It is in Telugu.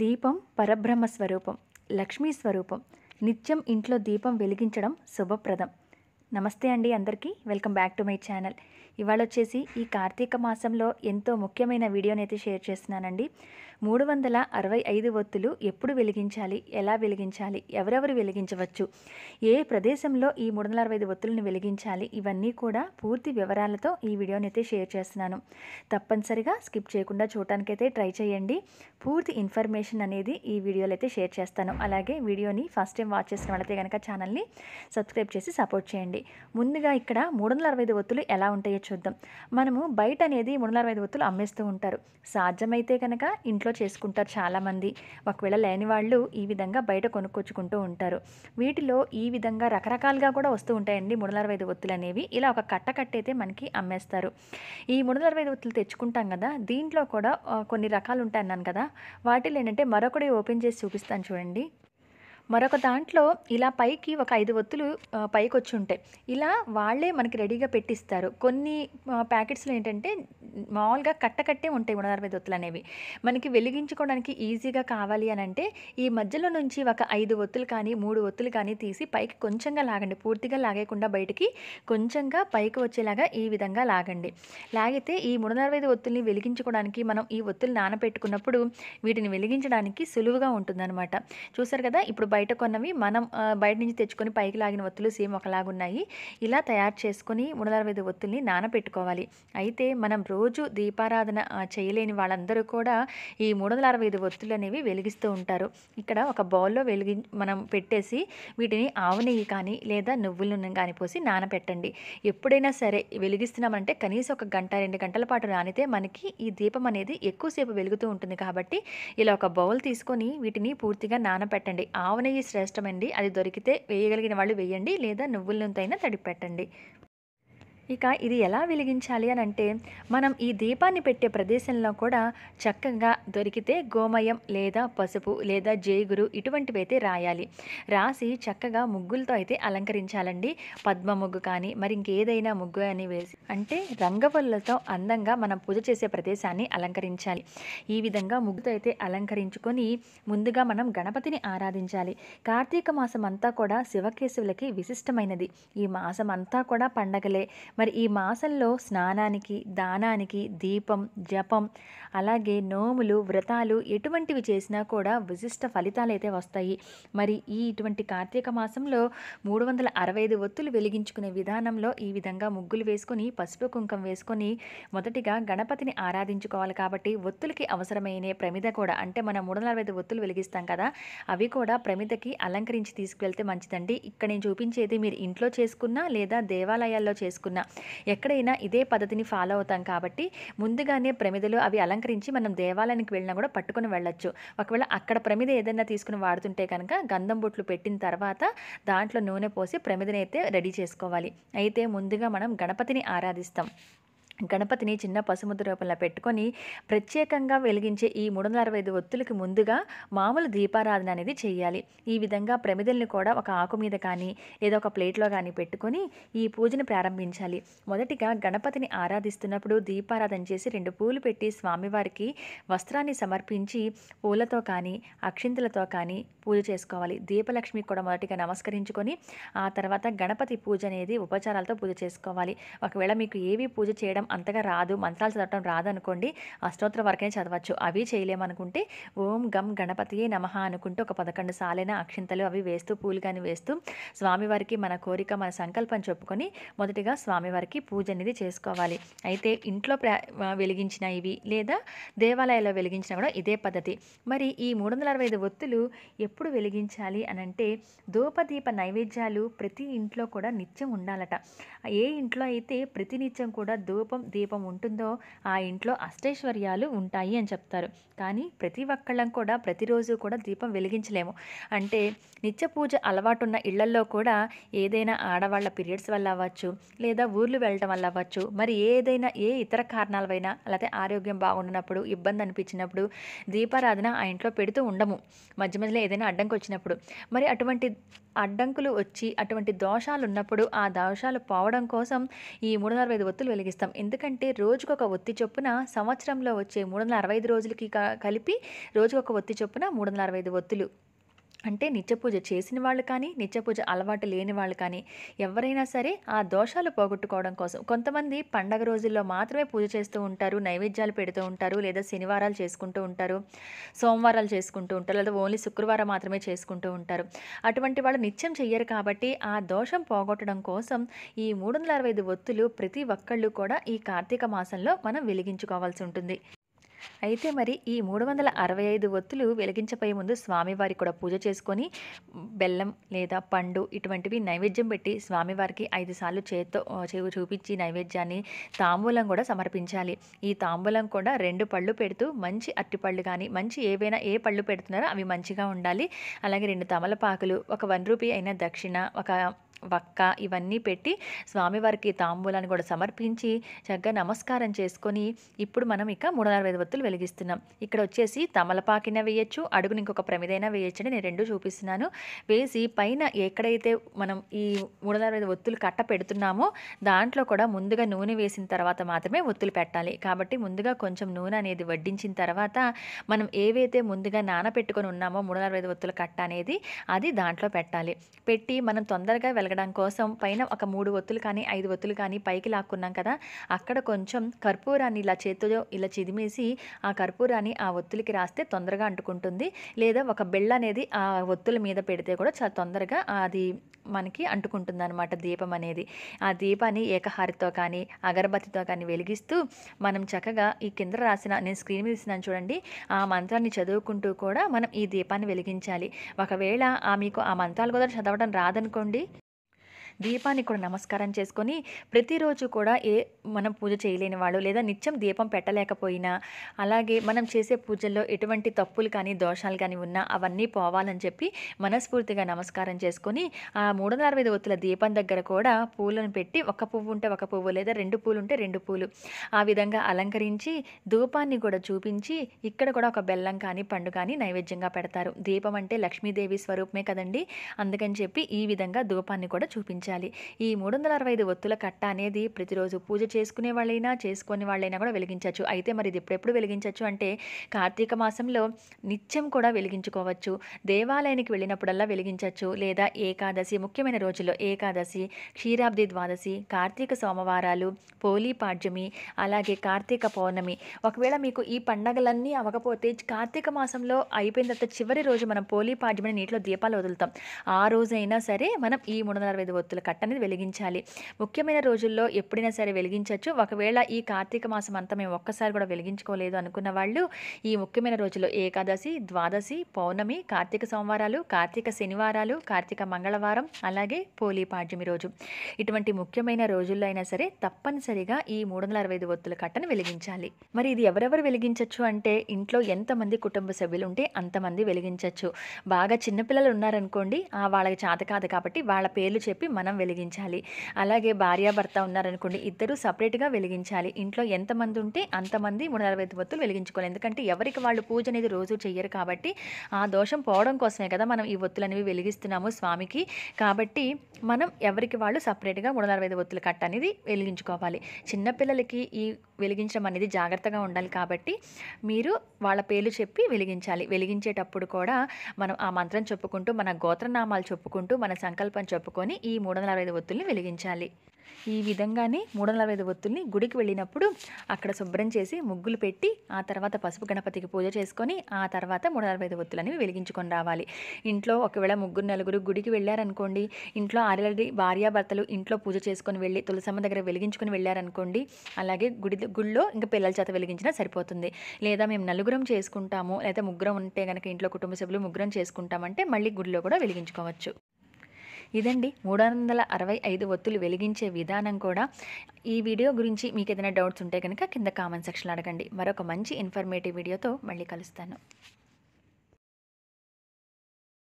దీపం పరబ్రహ్మ స్వరూపం లక్ష్మీ స్వరూపం నిత్యం ఇంట్లో దీపం వెలిగించడం శుభప్రదం నమస్తే అండి అందరికీ welcome back to my channel ఇవాళ వచ్చేసి ఈ కార్తీక మాసంలో ఎంతో ముఖ్యమైన వీడియోని అయితే షేర్ చేస్తున్నానండి మూడు వందల అరవై ఐదు ఒత్తులు ఎప్పుడు వెలిగించాలి ఎలా వెలిగించాలి ఎవరెవరు వెలిగించవచ్చు ఏ ప్రదేశంలో ఈ మూడు వందల అరవై ఐదు ఒత్తులను వెలిగించాలి ఇవన్నీ కూడా పూర్తి వివరాలతో ఈ వీడియోని అయితే షేర్ చేస్తున్నాను తప్పనిసరిగా స్కిప్ చేయకుండా చూడటానికైతే ట్రై చేయండి పూర్తి ఇన్ఫర్మేషన్ అనేది ఈ వీడియోలో అయితే షేర్ చేస్తాను అలాగే వీడియోని ఫస్ట్ టైం వాచ్ చేసిన వాళ్ళైతే కనుక ఛానల్ని సబ్స్క్రైబ్ చేసి సపోర్ట్ చేయండి చూడండి ముందుగా ఇక్కడ మూడు వందల అరవై ఐదు ఒత్తులు ఎలా ఉంటాయో చూద్దాం మనము బయట అనేది మూడు వందల అరవై ఐదు ఒత్తులు అమ్మేస్తూ ఉంటారు సాధ్యమైతే కనుక ఇంట్లో చేసుకుంటారు చాలామంది ఒకవేళ లేని వాళ్ళు ఈ విధంగా బయట కొనుక్కొచ్చుకుంటూ ఉంటారు వీటిలో ఈ విధంగా రకరకాలుగా కూడా వస్తూ ఉంటాయండి మూడు వందల అరవై ఐదు ఒత్తులు అనేవి ఇలా ఒక కట్ట కట్టయితే మనకి అమ్మేస్తారు ఈ మూడు వందల అరవై ఐదు ఒత్తులు తెచ్చుకుంటాం కదా దీంట్లో కూడా కొన్ని రకాలు ఉంటాయి అన్నాను కదా వాటిలో ఏంటంటే మరొకటి ఓపెన్ చేసి చూపిస్తాను చూడండి మరొక దాంట్లో ఇలా పైకి ఒక ఐదు ఒత్తులు పైకి వచ్చి ఉంటాయి ఇలా వాళ్ళే మనకి రెడీగా పెట్టిస్తారు కొన్ని ప్యాకెట్స్లో ఏంటంటే మామూలుగా కట్టకట్టే ఉంటాయి మూడు అరవై ఒత్తులు అనేవి మనకి వెలిగించుకోవడానికి ఈజీగా కావాలి అని అంటే ఈ మధ్యలో నుంచి ఒక ఐదు ఒత్తులు కానీ మూడు ఒత్తులు కానీ తీసి పైకి కొంచెంగా లాగండి పూర్తిగా లాగేయకుండా బయటికి కొంచెంగా పైకి వచ్చేలాగా ఈ విధంగా లాగండి లాగితే ఈ మూడు అరవై ఒత్తుల్ని వెలిగించుకోవడానికి మనం ఈ ఒత్తులు నానపెట్టుకున్నప్పుడు వీటిని వెలిగించడానికి సులువుగా ఉంటుందన్నమాట చూసారు కదా ఇప్పుడు బయట కొన్నవి మనం బయట నుంచి తెచ్చుకొని పైకి లాగిన ఒత్తులు సేమ్ ఒకలాగున్నాయి ఇలా తయారు చేసుకుని మూడు నలభై ఐదు ఒత్తుల్ని నానబెట్టుకోవాలి అయితే మనం రోజు దీపారాధన చేయలేని వాళ్ళందరూ కూడా ఈ మూడు వందల అరవై ఐదు ఒత్తులు అనేవి వెలిగిస్తూ ఉంటారు ఇక్కడ ఒక బౌల్లో వెలిగి మనం పెట్టేసి వీటిని ఆవు నెయ్యి కానీ లేదా నువ్వుల నూనె కానీ పోసి నానబెట్టండి ఎప్పుడైనా సరే వెలిగిస్తున్నామంటే కనీసం ఒక గంట రెండు గంటల పాటు నానితే మనకి ఈ దీపం అనేది ఎక్కువసేపు వెలుగుతూ ఉంటుంది కాబట్టి ఇలా ఒక బౌల్ తీసుకొని వీటిని పూర్తిగా నానబెట్టండి ఆవు నెయ్యి శ్రేష్టమండి అది దొరికితే వేయగలిగిన వాళ్ళు వేయండి లేదా నువ్వుల నూనెతో అయినా తడిపెట్టండి ఇక ఇది ఎలా వెలిగించాలి అని అంటే మనం ఈ దీపాన్ని పెట్టే ప్రదేశంలో కూడా చక్కగా దొరికితే గోమయం లేదా పసుపు లేదా జేగురు ఇటువంటివి అయితే రాయాలి రాసి చక్కగా ముగ్గులతో అయితే అలంకరించాలండి పద్మ ముగ్గు కానీ మరి ఇంకేదైనా ముగ్గు అని వేసి అంటే రంగవల్లతో అందంగా మనం పూజ చేసే ప్రదేశాన్ని అలంకరించాలి ఈ విధంగా ముగ్గుతో అయితే అలంకరించుకొని ముందుగా మనం గణపతిని ఆరాధించాలి కార్తీక మాసం అంతా కూడా శివకేశవులకి విశిష్టమైనది ఈ మాసం అంతా కూడా పండగలే మరి ఈ మాసంలో స్నానానికి దానానికి దీపం జపం అలాగే నోములు వ్రతాలు ఎటువంటివి చేసినా కూడా విశిష్ట ఫలితాలు అయితే వస్తాయి మరి ఈ ఇటువంటి కార్తీక మాసంలో మూడు వందల అరవై ఐదు ఒత్తులు వెలిగించుకునే విధానంలో ఈ విధంగా ముగ్గులు వేసుకొని పసుపు కుంకం వేసుకొని మొదటిగా గణపతిని ఆరాధించుకోవాలి కాబట్టి ఒత్తులకి అవసరమైన ప్రమిద కూడా అంటే మనం మూడు వందల అరవై ఐదు ఒత్తులు వెలిగిస్తాం కదా అవి కూడా ప్రమిదకి అలంకరించి తీసుకువెళ్తే మంచిదండి ఇక్కడ నేను చూపించేది మీరు ఇంట్లో చేసుకున్నా లేదా దేవాలయాల్లో చేసుకున్నా ఎక్కడైనా ఇదే పద్ధతిని ఫాలో అవుతాం కాబట్టి ముందుగానే ప్రమిదలు అవి అలంకరించి మనం దేవాలయానికి వెళ్ళినా కూడా పట్టుకుని వెళ్ళొచ్చు ఒకవేళ అక్కడ ప్రమిద ఏదైనా తీసుకుని వాడుతుంటే కనుక గంధం బొట్లు పెట్టిన తర్వాత దాంట్లో నూనె పోసి ప్రమిదని అయితే రెడీ చేసుకోవాలి అయితే ముందుగా మనం గణపతిని ఆరాధిస్తాం గణపతిని చిన్న పసుముద్ర రూపంలో పెట్టుకొని ప్రత్యేకంగా వెలిగించే ఈ మూడు వందల అరవై ఐదు ఒత్తులకి ముందుగా మామూలు దీపారాధన అనేది చేయాలి ఈ విధంగా ప్రమిదల్ని కూడా ఒక ఆకు మీద కానీ లేదా ఒక ప్లేట్లో కానీ పెట్టుకొని ఈ పూజను ప్రారంభించాలి మొదటిగా గణపతిని ఆరాధిస్తున్నప్పుడు దీపారాధన చేసి రెండు పూలు పెట్టి స్వామివారికి వస్త్రాన్ని సమర్పించి పూలతో కానీ అక్షింతలతో కానీ పూజ చేసుకోవాలి దీపలక్ష్మి కూడా మొదటిగా నమస్కరించుకొని ఆ తర్వాత గణపతి పూజ అనేది ఉపచారాలతో పూజ చేసుకోవాలి ఒకవేళ మీకు ఏవి పూజ చేయడం అంతగా రాదు మంత్రాలు చదవటం రాదనుకోండి అష్టోత్తర వరకనే చదవచ్చు అవి చేయలేమనుకుంటే ఓం గం గణపతియే నమ అనుకుంటూ ఒక పదకొండు సాలైన అక్షింతలు అవి వేస్తూ పూలు కానీ వేస్తూ స్వామివారికి మన కోరిక మన సంకల్పం చెప్పుకొని మొదటిగా స్వామివారికి పూజ అనేది చేసుకోవాలి అయితే ఇంట్లో వెలిగించిన ఇవి లేదా దేవాలయాల్లో వెలిగించిన కూడా ఇదే పద్ధతి మరి ఈ మూడు వందల అరవై ఐదు ఒత్తులు ఎప్పుడు వెలిగించాలి అనంటే దూపదీప నైవేద్యాలు ప్రతి ఇంట్లో కూడా నిత్యం ఉండాలట ఏ ఇంట్లో అయితే ప్రతినిత్యం కూడా ధూపం దీపం దీపం ఉంటుందో ఆ ఇంట్లో అష్టైశ్వర్యాలు ఉంటాయి అని చెప్తారు కానీ ప్రతి ఒక్కళ్ళం కూడా ప్రతిరోజు కూడా దీపం వెలిగించలేము అంటే నిత్య పూజ ఉన్న ఇళ్లల్లో కూడా ఏదైనా ఆడవాళ్ళ పీరియడ్స్ వల్ల అవ్వచ్చు లేదా ఊర్లు వెళ్ళటం వల్ల అవ్వచ్చు మరి ఏదైనా ఏ ఇతర కారణాలవైనా లేకపోతే ఆరోగ్యం బాగుండనప్పుడు ఇబ్బంది అనిపించినప్పుడు దీపారాధన ఆ ఇంట్లో పెడుతూ ఉండము మధ్య మధ్యలో ఏదైనా అడ్డంకి వచ్చినప్పుడు మరి అటువంటి అడ్డంకులు వచ్చి అటువంటి దోషాలు ఉన్నప్పుడు ఆ దోషాలు పోవడం కోసం ఈ మూడు నలభై ఒత్తులు వెలిగిస్తాం ఎందుకంటే రోజుకొక ఒత్తి చొప్పున సంవత్సరంలో వచ్చే మూడు వందల అరవై ఐదు రోజులకి కలిపి రోజుకొక ఒత్తి చొప్పున మూడు వందల అరవై ఐదు ఒత్తులు అంటే నిత్యపూజ చేసిన వాళ్ళు కానీ నిత్యపూజ అలవాటు లేని వాళ్ళు కానీ ఎవరైనా సరే ఆ దోషాలు పోగొట్టుకోవడం కోసం కొంతమంది పండగ రోజుల్లో మాత్రమే పూజ చేస్తూ ఉంటారు నైవేద్యాలు పెడుతూ ఉంటారు లేదా శనివారాలు చేసుకుంటూ ఉంటారు సోమవారాలు చేసుకుంటూ ఉంటారు లేదా ఓన్లీ శుక్రవారం మాత్రమే చేసుకుంటూ ఉంటారు అటువంటి వాళ్ళు నిత్యం చెయ్యరు కాబట్టి ఆ దోషం పోగొట్టడం కోసం ఈ మూడు వందల అరవై ఐదు ఒత్తులు ప్రతి ఒక్కళ్ళు కూడా ఈ కార్తీక మాసంలో మనం వెలిగించుకోవాల్సి ఉంటుంది అయితే మరి ఈ మూడు వందల అరవై ఐదు ఒత్తులు వెలిగించబోయే ముందు స్వామివారి కూడా పూజ చేసుకొని బెల్లం లేదా పండు ఇటువంటివి నైవేద్యం పెట్టి స్వామివారికి ఐదు సార్లు చేత్తో చెవు చూపించి నైవేద్యాన్ని తాంబూలం కూడా సమర్పించాలి ఈ తాంబూలం కూడా రెండు పళ్ళు పెడుతూ మంచి అట్టిపళ్ళు కానీ మంచి ఏవైనా ఏ పళ్ళు పెడుతున్నారో అవి మంచిగా ఉండాలి అలాగే రెండు తమలపాకులు ఒక వన్ రూపీ అయిన దక్షిణ ఒక వక్క ఇవన్నీ పెట్టి స్వామివారికి తాంబూలాన్ని కూడా సమర్పించి చక్కగా నమస్కారం చేసుకొని ఇప్పుడు మనం ఇక మూడు వందల ఐదు వత్తులు వెలిగిస్తున్నాం ఇక్కడ వచ్చేసి తమలపాకిన వేయచ్చు అడుగుని ఇంకొక ప్రమిదైనా వేయచ్చు అని నేను రెండు చూపిస్తున్నాను వేసి పైన ఎక్కడైతే మనం ఈ మూడు వందల ఐదు ఒత్తులు కట్ట పెడుతున్నామో దాంట్లో కూడా ముందుగా నూనె వేసిన తర్వాత మాత్రమే ఒత్తులు పెట్టాలి కాబట్టి ముందుగా కొంచెం నూనె అనేది వడ్డించిన తర్వాత మనం ఏవైతే ముందుగా నానపెట్టుకొని ఉన్నామో మూడు వందల ఐదు ఒత్తుల కట్ట అనేది అది దాంట్లో పెట్టాలి పెట్టి మనం తొందరగా కలగడం కోసం పైన ఒక మూడు ఒత్తులు కానీ ఐదు ఒత్తులు కానీ పైకి లాక్కున్నాం కదా అక్కడ కొంచెం కర్పూరాన్ని ఇలా చేతితో ఇలా చిదిమేసి ఆ కర్పూరాన్ని ఆ ఒత్తులకి రాస్తే తొందరగా అంటుకుంటుంది లేదా ఒక బెళ్ళ అనేది ఆ ఒత్తుల మీద పెడితే కూడా చాలా తొందరగా అది మనకి అంటుకుంటుంది అనమాట దీపం అనేది ఆ దీపాన్ని ఏకహారితో కానీ అగరబత్తితో కానీ వెలిగిస్తూ మనం చక్కగా ఈ కింద రాసిన నేను స్క్రీన్ మీద ఇస్తున్నాను చూడండి ఆ మంత్రాన్ని చదువుకుంటూ కూడా మనం ఈ దీపాన్ని వెలిగించాలి ఒకవేళ ఆ మీకు ఆ మంత్రాలు కూడా చదవడం రాదనుకోండి దీపాన్ని కూడా నమస్కారం చేసుకొని ప్రతిరోజు కూడా ఏ మనం పూజ చేయలేని వాళ్ళు లేదా నిత్యం దీపం పెట్టలేకపోయినా అలాగే మనం చేసే పూజల్లో ఎటువంటి తప్పులు కానీ దోషాలు కానీ ఉన్నా అవన్నీ పోవాలని చెప్పి మనస్ఫూర్తిగా నమస్కారం చేసుకొని ఆ మూడు వందల అరవై ఒత్తుల దీపం దగ్గర కూడా పూలను పెట్టి ఒక పువ్వు ఉంటే ఒక పువ్వు లేదా రెండు పూలు ఉంటే రెండు పూలు ఆ విధంగా అలంకరించి ధూపాన్ని కూడా చూపించి ఇక్కడ కూడా ఒక బెల్లం కానీ పండు కానీ నైవేద్యంగా పెడతారు దీపం అంటే లక్ష్మీదేవి స్వరూపమే కదండి అందుకని చెప్పి ఈ విధంగా ధూపాన్ని కూడా చూపించారు వెలిగించాలి ఈ మూడు వందల అరవై ఐదు ఒత్తుల కట్ట అనేది ప్రతిరోజు పూజ చేసుకునే వాళ్ళైనా చేసుకునే వాళ్ళైనా కూడా వెలిగించవచ్చు అయితే మరి ఇది ఎప్పుడెప్పుడు వెలిగించవచ్చు అంటే కార్తీక మాసంలో నిత్యం కూడా వెలిగించుకోవచ్చు దేవాలయానికి వెళ్ళినప్పుడల్లా వెలిగించవచ్చు లేదా ఏకాదశి ముఖ్యమైన రోజుల్లో ఏకాదశి క్షీరాబ్ది ద్వాదశి కార్తీక సోమవారాలు పోలీ పాడ్యమి అలాగే కార్తీక పౌర్ణమి ఒకవేళ మీకు ఈ పండగలన్నీ అవ్వకపోతే కార్తీక మాసంలో అయిపోయిన తర్వాత చివరి రోజు మనం పోలీ పాడ్యమని నీటిలో దీపాలు వదులుతాం ఆ రోజైనా సరే మనం ఈ మూడు వందల అరవై ఐదు అగరబత్తుల కట్ట అనేది వెలిగించాలి ముఖ్యమైన రోజుల్లో ఎప్పుడైనా సరే వెలిగించవచ్చు ఒకవేళ ఈ కార్తీక మాసం అంతా మేము ఒక్కసారి కూడా వెలిగించుకోలేదు అనుకున్న వాళ్ళు ఈ ముఖ్యమైన రోజుల్లో ఏకాదశి ద్వాదశి పౌర్ణమి కార్తీక సోమవారాలు కార్తీక శనివారాలు కార్తీక మంగళవారం అలాగే పోలీ పాడ్యమి రోజు ఇటువంటి ముఖ్యమైన రోజుల్లో అయినా సరే తప్పనిసరిగా ఈ మూడు వందల అరవై ఐదు ఒత్తుల కట్టను వెలిగించాలి మరి ఇది ఎవరెవరు వెలిగించవచ్చు అంటే ఇంట్లో ఎంతమంది కుటుంబ సభ్యులు ఉంటే అంతమంది వెలిగించవచ్చు బాగా చిన్నపిల్లలు ఉన్నారనుకోండి వాళ్ళకి చేత కాదు కాబట్టి వాళ్ళ పేర్లు చెప్పి మన మనం వెలిగించాలి అలాగే భార్యాభర్త ఉన్నారనుకోండి ఇద్దరు సపరేట్గా వెలిగించాలి ఇంట్లో ఎంతమంది ఉంటే అంతమంది మూడు నలభై ఐదు ఒత్తులు వెలిగించుకోవాలి ఎందుకంటే ఎవరికి వాళ్ళు పూజ అనేది రోజు చెయ్యరు కాబట్టి ఆ దోషం పోవడం కోసమే కదా మనం ఈ ఒత్తులు అనేవి వెలిగిస్తున్నాము స్వామికి కాబట్టి మనం ఎవరికి వాళ్ళు సపరేట్గా మూడు నలభై ఐదు ఒత్తులు కట్ట అనేది వెలిగించుకోవాలి చిన్నపిల్లలకి ఈ వెలిగించడం అనేది జాగ్రత్తగా ఉండాలి కాబట్టి మీరు వాళ్ళ పేర్లు చెప్పి వెలిగించాలి వెలిగించేటప్పుడు కూడా మనం ఆ మంత్రం చెప్పుకుంటూ మన గోత్రనామాలు చెప్పుకుంటూ మన సంకల్పం చెప్పుకొని ఈ మూడు వందల అరవై ఒత్తుల్ని వెలిగించాలి ఈ విధంగానే మూడు వందల ఐదు ఒత్తుల్ని గుడికి వెళ్ళినప్పుడు అక్కడ శుభ్రం చేసి ముగ్గులు పెట్టి ఆ తర్వాత పసుపు గణపతికి పూజ చేసుకొని ఆ తర్వాత మూడు వందల ఐదు ఒత్తులు అనేవి వెలిగించుకొని రావాలి ఇంట్లో ఒకవేళ ముగ్గురు నలుగురు గుడికి వెళ్ళారనుకోండి ఇంట్లో ఆరేళ్ళది భార్యాభర్తలు ఇంట్లో పూజ చేసుకొని వెళ్ళి తులసమ్మ దగ్గర వెలిగించుకొని వెళ్ళారనుకోండి అలాగే గుడి గుళ్ళో ఇంకా పిల్లల చేత వెలిగించినా సరిపోతుంది లేదా మేము నలుగురం చేసుకుంటాము లేదా ముగ్గురం ఉంటే కనుక ఇంట్లో కుటుంబ సభ్యులు ముగ్గురం చేసుకుంటామంటే మళ్ళీ గుడిలో కూడా వెలిగించుకోవచ్చు ఇదండి మూడు వందల అరవై ఐదు ఒత్తులు వెలిగించే విధానం కూడా ఈ వీడియో గురించి మీకు ఏదైనా డౌట్స్ ఉంటే కనుక కింద కామెంట్ సెక్షన్లో అడగండి మరొక మంచి ఇన్ఫర్మేటివ్ వీడియోతో మళ్ళీ కలుస్తాను